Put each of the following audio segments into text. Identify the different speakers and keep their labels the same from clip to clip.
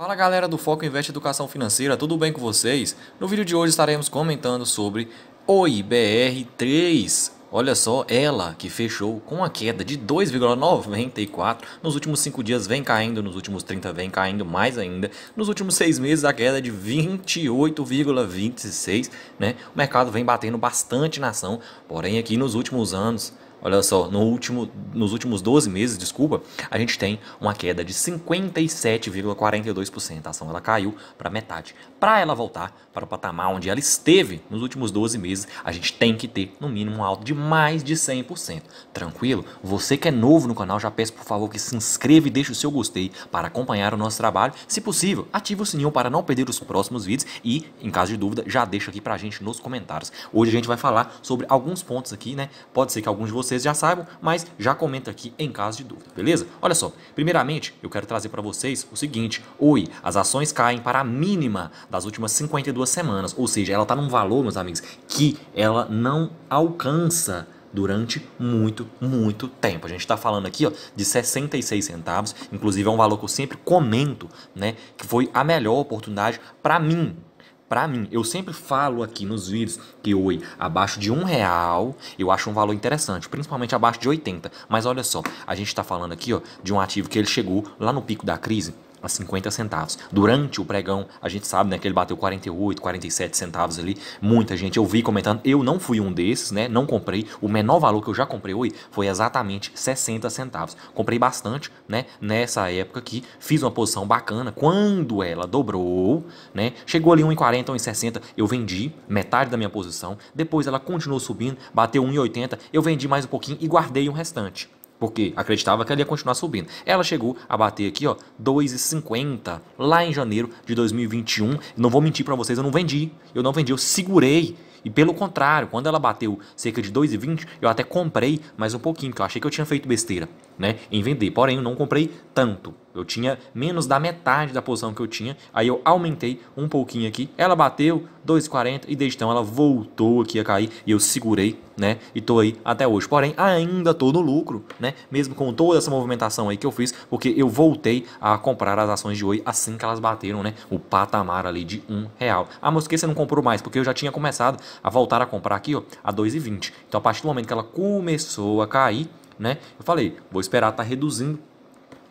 Speaker 1: Fala galera do Foco Investe Educação Financeira, tudo bem com vocês? No vídeo de hoje estaremos comentando sobre OIBR3. Olha só, ela que fechou com a queda de 2,94 nos últimos 5 dias, vem caindo, nos últimos 30 vem caindo mais ainda. Nos últimos 6 meses a queda é de 28,26, né? O mercado vem batendo bastante na ação, porém aqui nos últimos anos Olha só, no último, nos últimos 12 meses, desculpa, a gente tem uma queda de 57,42%. A ação ela caiu para metade. Para ela voltar para o patamar onde ela esteve nos últimos 12 meses, a gente tem que ter no mínimo um alto de mais de 100%. Tranquilo? Você que é novo no canal, já peço por favor que se inscreva e deixe o seu gostei para acompanhar o nosso trabalho. Se possível, ative o sininho para não perder os próximos vídeos e, em caso de dúvida, já deixa aqui para a gente nos comentários. Hoje a gente vai falar sobre alguns pontos aqui, né? Pode ser que alguns de vocês vocês já saibam, mas já comenta aqui em caso de dúvida, beleza? Olha só, primeiramente eu quero trazer para vocês o seguinte: oi, as ações caem para a mínima das últimas 52 semanas, ou seja, ela está num valor, meus amigos, que ela não alcança durante muito, muito tempo. A gente está falando aqui ó, de 66 centavos, inclusive é um valor que eu sempre comento, né, que foi a melhor oportunidade para mim para mim, eu sempre falo aqui nos vídeos que oi abaixo de um real eu acho um valor interessante, principalmente abaixo de 80. Mas olha só, a gente está falando aqui ó, de um ativo que ele chegou lá no pico da crise a 50 centavos. Durante o pregão, a gente sabe né, que ele bateu 48, 47 centavos ali. Muita gente eu vi comentando, eu não fui um desses, né? Não comprei. O menor valor que eu já comprei hoje foi exatamente 60 centavos. Comprei bastante, né? Nessa época aqui, fiz uma posição bacana. Quando ela dobrou, né? Chegou ali 1,40, 1,60, eu vendi metade da minha posição. Depois ela continuou subindo, bateu 1,80, eu vendi mais um pouquinho e guardei o restante porque acreditava que ela ia continuar subindo. Ela chegou a bater aqui, ó, 2,50 lá em janeiro de 2021. Não vou mentir para vocês, eu não vendi. Eu não vendi, eu segurei. E pelo contrário, quando ela bateu cerca de 2,20, eu até comprei mais um pouquinho, porque eu achei que eu tinha feito besteira né, em vender. Porém, eu não comprei tanto. Eu tinha menos da metade da posição que eu tinha. Aí eu aumentei um pouquinho aqui. Ela bateu 2,40 e desde então ela voltou aqui a cair e eu segurei, né? E tô aí até hoje. Porém, ainda tô no lucro, né? Mesmo com toda essa movimentação aí que eu fiz, porque eu voltei a comprar as ações de Oi assim que elas bateram, né? O patamar ali de um real. Ah, mas por que você não comprou mais? Porque eu já tinha começado a voltar a comprar aqui, ó, a 2,20. Então, a partir do momento que ela começou a cair, né? Eu falei, vou esperar estar tá reduzindo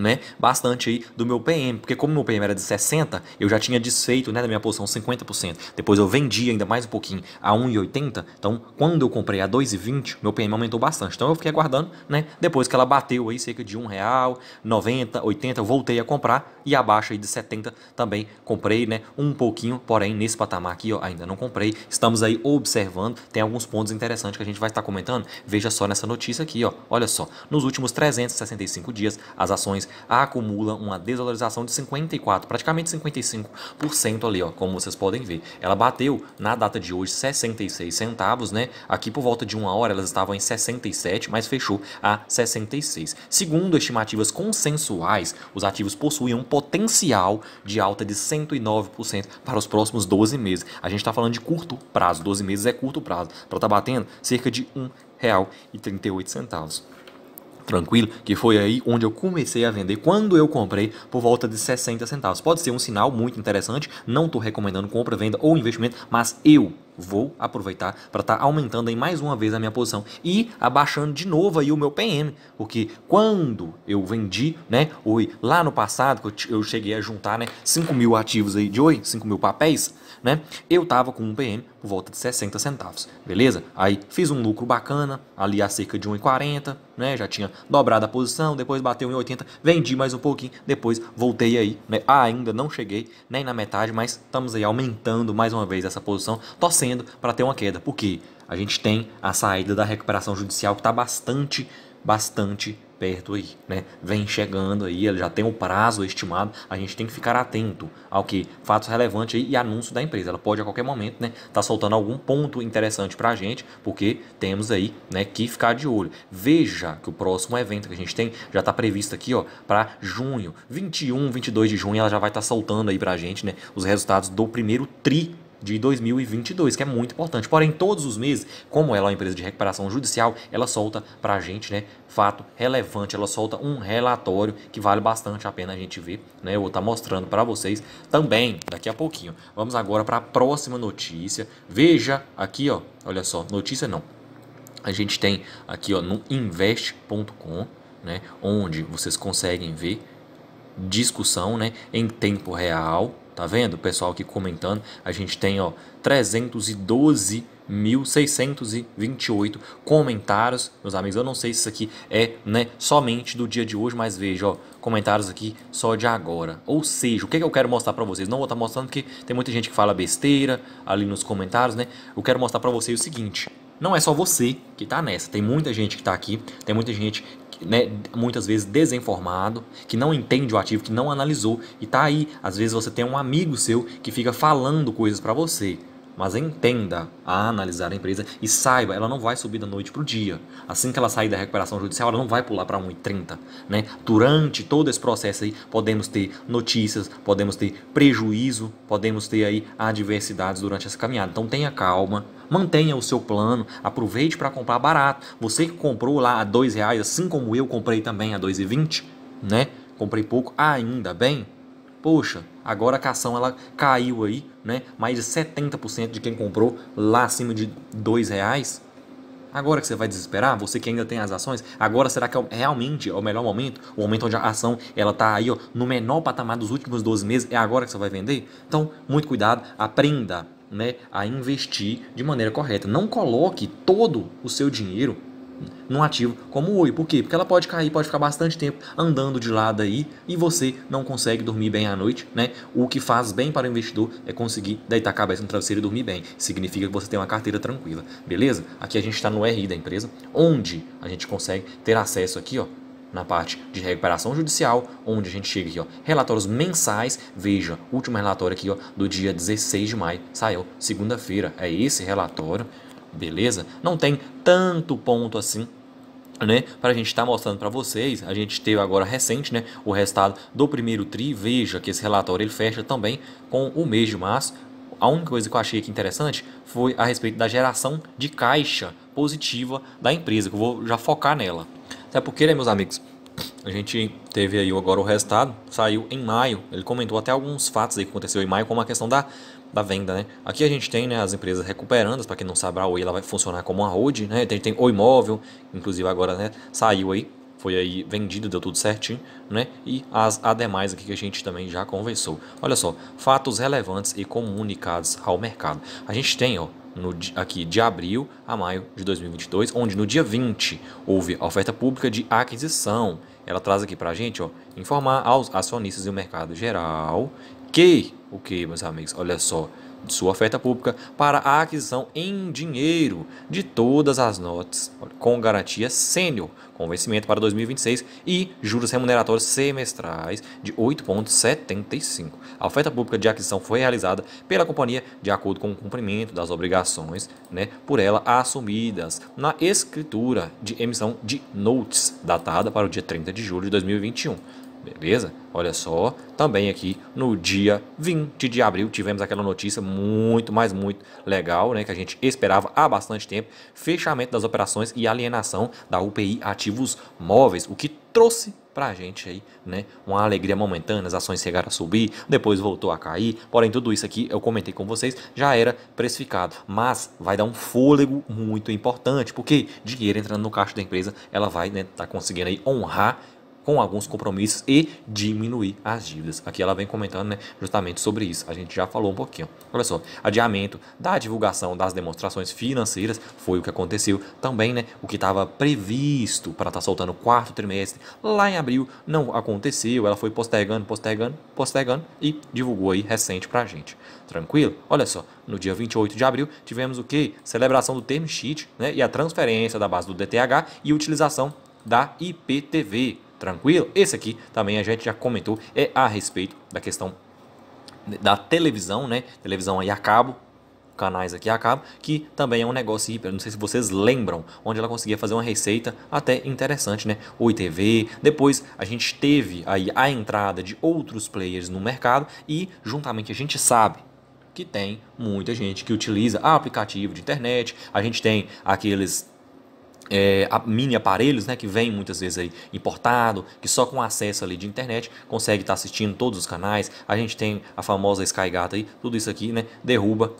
Speaker 1: né, bastante aí do meu PM, porque como meu PM era de 60, eu já tinha desfeito, né, da minha posição 50%. Depois eu vendi ainda mais um pouquinho a 1,80, então quando eu comprei a 2,20, meu PM aumentou bastante. Então eu fiquei aguardando, né, depois que ela bateu aí cerca de R$ 1,90, 80, eu voltei a comprar e abaixo aí de 70 também comprei, né, um pouquinho, porém nesse patamar aqui, ó, ainda não comprei. Estamos aí observando, tem alguns pontos interessantes que a gente vai estar comentando. Veja só nessa notícia aqui, ó. Olha só, nos últimos 365 dias, as ações acumula uma desvalorização de 54, praticamente 55% ali, ó, como vocês podem ver. Ela bateu na data de hoje 66 centavos, né? Aqui por volta de uma hora elas estavam em 67, mas fechou a 66. Segundo estimativas consensuais, os ativos possuem um potencial de alta de 109% para os próximos 12 meses. A gente está falando de curto prazo, 12 meses é curto prazo. Para estar tá batendo cerca de R$ 1,38 tranquilo, que foi aí onde eu comecei a vender. Quando eu comprei, por volta de 60 centavos. Pode ser um sinal muito interessante, não estou recomendando compra, venda ou investimento, mas eu vou aproveitar para estar tá aumentando aí mais uma vez a minha posição e abaixando de novo aí o meu PM, porque quando eu vendi, né, oi, lá no passado, que eu cheguei a juntar, né, 5 mil ativos aí de oi, 5 mil papéis, né? Eu tava com um PM por volta de 60 centavos, beleza? Aí fiz um lucro bacana, ali a cerca de 1,40, né? Já tinha dobrado a posição, depois bateu 1,80, vendi mais um pouquinho, depois voltei aí, né? Ah, ainda não cheguei nem na metade, mas estamos aí aumentando mais uma vez essa posição, torcendo para ter uma queda, porque a gente tem a saída da recuperação judicial que está bastante, bastante perto aí, né? Vem chegando aí, ele já tem o prazo estimado, a gente tem que ficar atento ao que fatos relevantes e anúncio da empresa. Ela pode a qualquer momento, né, tá soltando algum ponto interessante para a gente, porque temos aí, né, que ficar de olho. Veja que o próximo evento que a gente tem já está previsto aqui, ó, para junho, 21, 22 de junho, ela já vai estar tá soltando aí para a gente, né, os resultados do primeiro tri de 2022, que é muito importante. Porém, todos os meses, como ela é uma empresa de recuperação judicial, ela solta para a gente, né, fato relevante, ela solta um relatório que vale bastante a pena a gente ver, né, eu vou estar tá mostrando para vocês também daqui a pouquinho. Vamos agora para a próxima notícia. Veja aqui, ó, olha só, notícia não. A gente tem aqui, ó, no invest.com, né, onde vocês conseguem ver discussão, né, em tempo real, Tá vendo? O pessoal aqui comentando. A gente tem, ó, 312.628 comentários, meus amigos. Eu não sei se isso aqui é né, somente do dia de hoje, mas veja, ó, comentários aqui só de agora. Ou seja, o que, é que eu quero mostrar para vocês? Não vou estar tá mostrando porque tem muita gente que fala besteira ali nos comentários, né? Eu quero mostrar para vocês o seguinte. Não é só você que tá nessa, tem muita gente que está aqui, tem muita gente né, muitas vezes desinformado, que não entende o ativo, que não analisou e tá aí. Às vezes você tem um amigo seu que fica falando coisas para você mas entenda a analisar a empresa e saiba, ela não vai subir da noite para o dia. Assim que ela sair da recuperação judicial, ela não vai pular para 1,30. Né? Durante todo esse processo aí, podemos ter notícias, podemos ter prejuízo, podemos ter aí adversidades durante essa caminhada. Então tenha calma, mantenha o seu plano, aproveite para comprar barato. Você que comprou lá a R$ reais, assim como eu comprei também a R$ 2,20, né? Comprei pouco, ainda bem. Poxa, Agora a cação ela caiu aí, né? Mais de 70% de quem comprou lá acima de R$ reais. Agora que você vai desesperar, você que ainda tem as ações, agora será que é realmente é o melhor momento? O momento onde a ação ela tá aí ó, no menor patamar dos últimos 12 meses, é agora que você vai vender? Então, muito cuidado, aprenda né, a investir de maneira correta. Não coloque todo o seu dinheiro num ativo como o Oi. Por quê? Porque ela pode cair, pode ficar bastante tempo andando de lado aí e você não consegue dormir bem à noite, né? O que faz bem para o investidor é conseguir deitar a cabeça no travesseiro e dormir bem. Significa que você tem uma carteira tranquila, beleza? Aqui a gente está no RI da empresa, onde a gente consegue ter acesso aqui, ó, na parte de recuperação judicial, onde a gente chega aqui, ó, relatórios mensais, veja, último relatório aqui, ó, do dia 16 de maio, saiu segunda-feira, é esse relatório, beleza? Não tem tanto ponto assim né, para a gente estar tá mostrando para vocês, a gente teve agora recente né, o resultado do primeiro TRI, veja que esse relatório ele fecha também com o mês de março, a única coisa que eu achei aqui interessante foi a respeito da geração de caixa positiva da empresa, que eu vou já focar nela. Até porque, né, meus amigos, a gente teve aí agora o resultado, saiu em maio. Ele comentou até alguns fatos aí que aconteceu em maio, como a questão da da venda, né? Aqui a gente tem né, as empresas recuperandas, para quem não sabe, a Oi ela vai funcionar como a hold, né? Tem, tem o imóvel, inclusive agora né, saiu aí, foi aí vendido, deu tudo certinho, né? E as ademais, aqui que a gente também já conversou. Olha só, fatos relevantes e comunicados ao mercado. A gente tem, ó, no, aqui de abril a maio de 2022, onde no dia 20 houve a oferta pública de aquisição. Ela traz aqui para a gente ó, informar aos acionistas e o mercado geral que o que, meus amigos? Olha só, de sua oferta pública para a aquisição em dinheiro de todas as notas com garantia sênior, com vencimento para 2026 e juros remuneratórios semestrais de 8,75. A oferta pública de aquisição foi realizada pela companhia de acordo com o cumprimento das obrigações né, por ela assumidas na escritura de emissão de notes datada para o dia 30 de julho de 2021 Beleza? Olha só, também aqui no dia 20 de abril tivemos aquela notícia muito, mas muito legal, né? Que a gente esperava há bastante tempo: fechamento das operações e alienação da UPI Ativos Móveis, o que trouxe pra gente aí, né? Uma alegria momentânea, as ações chegaram a subir, depois voltou a cair. Porém, tudo isso aqui eu comentei com vocês, já era precificado, mas vai dar um fôlego muito importante, porque dinheiro entrando no caixa da empresa, ela vai, né, tá conseguindo aí honrar com alguns compromissos e diminuir as dívidas. Aqui ela vem comentando né, justamente sobre isso. A gente já falou um pouquinho. Olha só, adiamento da divulgação das demonstrações financeiras foi o que aconteceu. Também né, o que estava previsto para estar tá soltando o quarto trimestre lá em abril não aconteceu. Ela foi postergando, postergando, postergando e divulgou aí recente para a gente. Tranquilo? Olha só, no dia 28 de abril tivemos o que? Celebração do term sheet né, e a transferência da base do DTH e utilização da IPTV. Tranquilo? Esse aqui também a gente já comentou, é a respeito da questão da televisão, né? Televisão aí a cabo, canais aqui a cabo, que também é um negócio hiper, não sei se vocês lembram, onde ela conseguia fazer uma receita até interessante, né? Oi TV, depois a gente teve aí a entrada de outros players no mercado e juntamente a gente sabe que tem muita gente que utiliza aplicativo de internet, a gente tem aqueles é, mini aparelhos, né, que vem muitas vezes aí importado, que só com acesso ali de internet consegue estar tá assistindo todos os canais. A gente tem a famosa Sky Gata aí, tudo isso aqui, né, derruba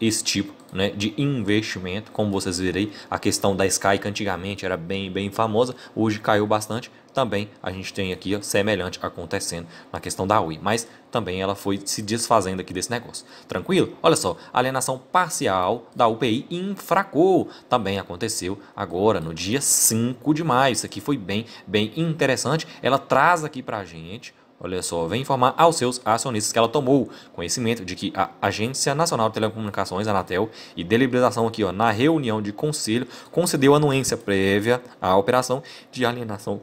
Speaker 1: esse tipo né, de investimento, como vocês verem aí, a questão da Sky que antigamente era bem, bem famosa, hoje caiu bastante também a gente tem aqui ó, semelhante acontecendo na questão da Oi, mas também ela foi se desfazendo aqui desse negócio. Tranquilo? Olha só, alienação parcial da UPI enfracou, também aconteceu agora no dia 5 de maio. Isso aqui foi bem, bem interessante. Ela traz aqui para a gente Olha só, vem informar aos seus acionistas que ela tomou conhecimento de que a Agência Nacional de Telecomunicações, Anatel, e deliberação aqui ó, na reunião de conselho, concedeu anuência prévia à operação de alienação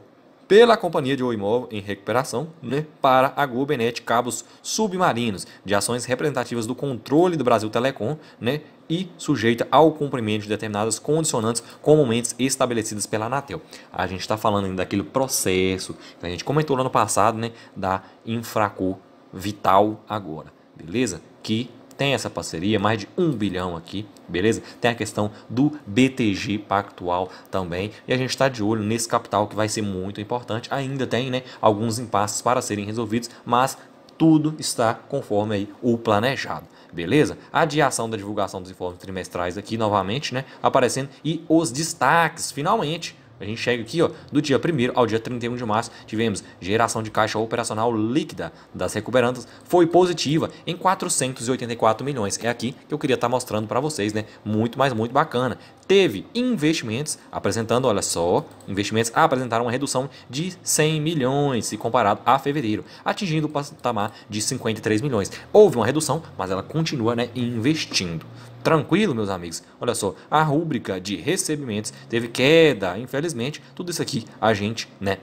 Speaker 1: pela companhia de Imóvel em Recuperação né, para a Gobernet Cabos Submarinos, de ações representativas do controle do Brasil Telecom né, e sujeita ao cumprimento de determinadas condicionantes comumente estabelecidas pela Anatel. A gente está falando ainda daquele processo que a gente comentou no ano passado né, da Infraco Vital agora, beleza? Que tem essa parceria, mais de um bilhão aqui, beleza? Tem a questão do BTG Pactual também, e a gente está de olho nesse capital que vai ser muito importante. Ainda tem né, alguns impasses para serem resolvidos, mas tudo está conforme aí o planejado. Beleza? Adiação da divulgação dos informes trimestrais aqui novamente, né? Aparecendo. E os destaques, finalmente, a gente chega aqui, ó, do dia 1 ao dia 31 de março, tivemos geração de caixa operacional líquida das recuperandas, foi positiva em 484 milhões. É aqui que eu queria estar tá mostrando para vocês, né? Muito, mais muito bacana teve investimentos apresentando, olha só, investimentos apresentaram uma redução de 100 milhões se comparado a fevereiro, atingindo o patamar de 53 milhões. Houve uma redução, mas ela continua né, investindo. Tranquilo, meus amigos? Olha só, a rúbrica de recebimentos teve queda, infelizmente. Tudo isso aqui a gente né,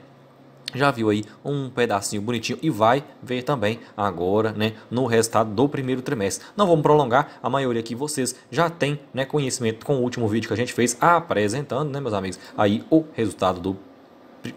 Speaker 1: já viu aí um pedacinho bonitinho e vai ver também agora, né, no resultado do primeiro trimestre. Não vamos prolongar, a maioria aqui vocês já tem, né, conhecimento com o último vídeo que a gente fez apresentando, né, meus amigos, aí o resultado do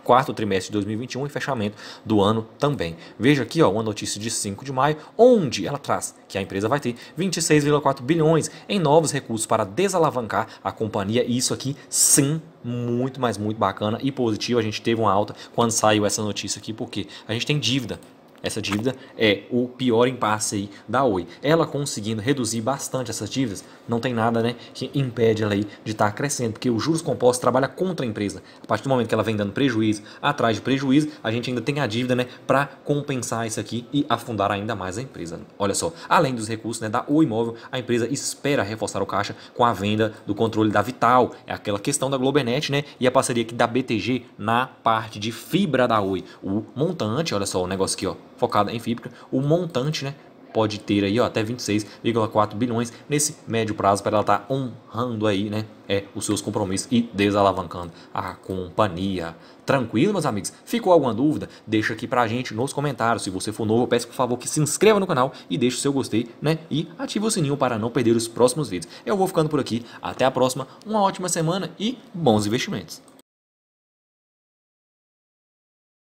Speaker 1: quarto trimestre de 2021 e fechamento do ano também. Veja aqui ó, uma notícia de 5 de maio, onde ela traz que a empresa vai ter 26,4 bilhões em novos recursos para desalavancar a companhia. E isso aqui, sim, muito, mas muito bacana e positivo. A gente teve uma alta quando saiu essa notícia aqui, porque a gente tem dívida essa dívida é o pior impasse aí da Oi. Ela conseguindo reduzir bastante essas dívidas, não tem nada né, que impede ela aí de estar tá crescendo, porque o juros compostos trabalha contra a empresa. A partir do momento que ela vem dando prejuízo, atrás de prejuízo, a gente ainda tem a dívida né, para compensar isso aqui e afundar ainda mais a empresa. Olha só, além dos recursos né, da Oi Imóvel, a empresa espera reforçar o caixa com a venda do controle da Vital, é aquela questão da Globernet né, e a parceria aqui da BTG na parte de fibra da Oi. O montante, olha só o negócio aqui, ó, focada em fibra, o montante, né? Pode ter aí ó, até 26,4 bilhões nesse médio prazo para ela estar tá honrando aí, né? É, os seus compromissos e desalavancando a companhia. Tranquilo, meus amigos? Ficou alguma dúvida? Deixa aqui pra gente nos comentários. Se você for novo, eu peço por favor que se inscreva no canal e deixe o seu gostei, né? E ative o sininho para não perder os próximos vídeos. Eu vou ficando por aqui. Até a próxima. Uma ótima semana e bons investimentos.